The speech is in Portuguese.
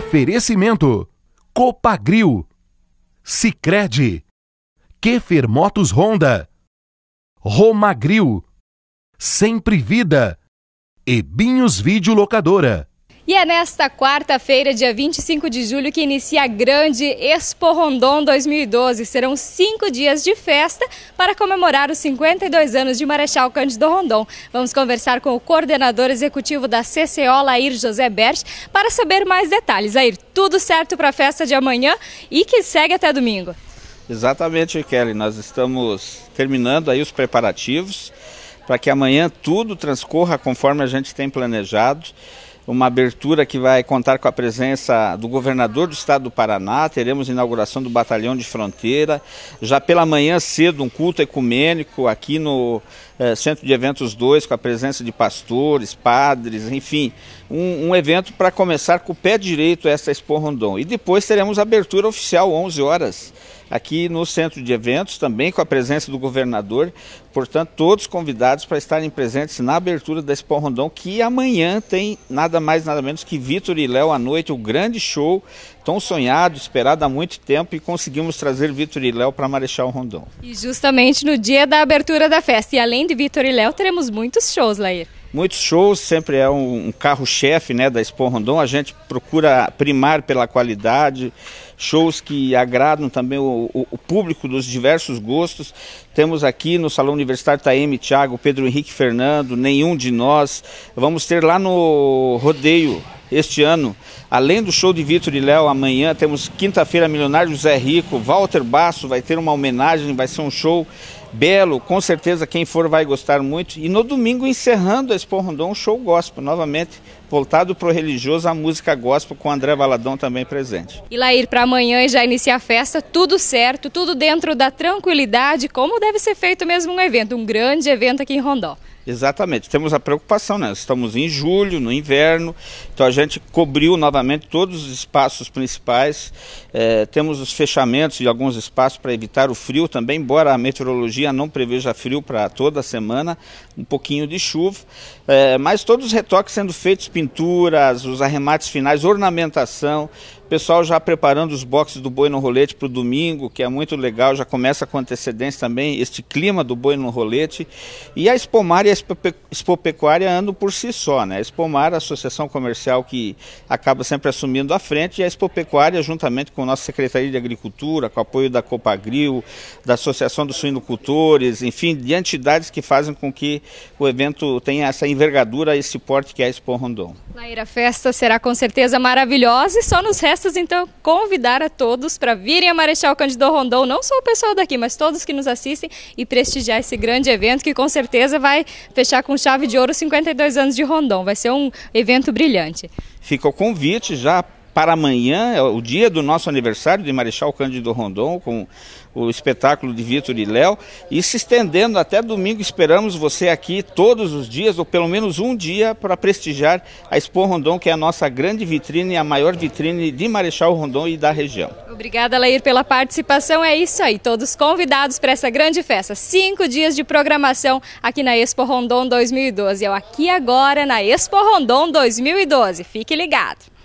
Oferecimento: Copagril, Sicredi, Kefer Motos Honda, Romagril, Sempre Vida e Binhos Videolocadora. E é nesta quarta-feira, dia 25 de julho, que inicia a grande Expo Rondon 2012. Serão cinco dias de festa para comemorar os 52 anos de Marechal Cândido Rondon. Vamos conversar com o coordenador executivo da CCO, Lair José Berch, para saber mais detalhes. Lair, tudo certo para a festa de amanhã e que segue até domingo. Exatamente, Kelly. Nós estamos terminando aí os preparativos para que amanhã tudo transcorra conforme a gente tem planejado uma abertura que vai contar com a presença do governador do estado do Paraná, teremos inauguração do batalhão de fronteira, já pela manhã cedo um culto ecumênico aqui no eh, Centro de Eventos 2, com a presença de pastores, padres, enfim, um, um evento para começar com o pé direito essa Expo Rondon. E depois teremos abertura oficial, 11 horas, aqui no centro de eventos, também com a presença do governador. Portanto, todos convidados para estarem presentes na abertura da Expo Rondon, que amanhã tem nada mais, nada menos que Vitor e Léo à noite, o grande show tão sonhado, esperado há muito tempo e conseguimos trazer Vitor e Léo para Marechal Rondon. E justamente no dia da abertura da festa. E além de Vitor e Léo, teremos muitos shows, Lair. Muitos shows sempre é um carro-chefe né, da Expo Rondon. A gente procura primar pela qualidade, shows que agradam também o, o, o público dos diversos gostos. Temos aqui no Salão Universitário Taeme, Thiago, Pedro Henrique Fernando, nenhum de nós. Vamos ter lá no Rodeio este ano. Além do show de Vitor e Léo amanhã, temos quinta-feira Milionário José Rico, Walter Basso vai ter uma homenagem, vai ser um show belo, com certeza quem for vai gostar muito. E no domingo, encerrando a Expo Rondon, um show gospel, novamente voltado para o religioso, a música gospel, com André Valadão também presente. E Lair, para amanhã e já iniciar a festa, tudo certo, tudo dentro da tranquilidade, como deve ser feito mesmo um evento, um grande evento aqui em Rondon. Exatamente. Temos a preocupação, né? Estamos em julho, no inverno, então a gente cobriu novamente todos os espaços principais. É, temos os fechamentos de alguns espaços para evitar o frio também, embora a meteorologia não preveja frio para toda a semana, um pouquinho de chuva. É, mas todos os retoques sendo feitos, pinturas, os arremates finais, ornamentação, Pessoal já preparando os boxes do Boi no Rolete para o domingo, que é muito legal, já começa com antecedência também este clima do Boi no Rolete. E a Espomar e a Expopecuária andam por si só, né? A Espomar, a associação comercial que acaba sempre assumindo a frente, e a Expopecuária, juntamente com a nossa Secretaria de Agricultura, com o apoio da Copagril, da Associação dos Suinocultores, enfim, de entidades que fazem com que o evento tenha essa envergadura, esse porte que é a Expo Rondon. Laíra, a festa será com certeza maravilhosa e só nos resta então, convidar a todos para virem a Marechal Cândido Rondon, não só o pessoal daqui, mas todos que nos assistem e prestigiar esse grande evento que com certeza vai fechar com chave de ouro 52 anos de Rondon. Vai ser um evento brilhante. Fica o convite já para amanhã, é o dia do nosso aniversário de Marechal Cândido Rondon, com o espetáculo de Vitor e Léo, e se estendendo até domingo. Esperamos você aqui todos os dias, ou pelo menos um dia, para prestigiar a Expo Rondon, que é a nossa grande vitrine, a maior vitrine de Marechal Rondon e da região. Obrigada, Lair, pela participação. É isso aí, todos convidados para essa grande festa. Cinco dias de programação aqui na Expo Rondon 2012. Eu é aqui agora na Expo Rondon 2012. Fique ligado.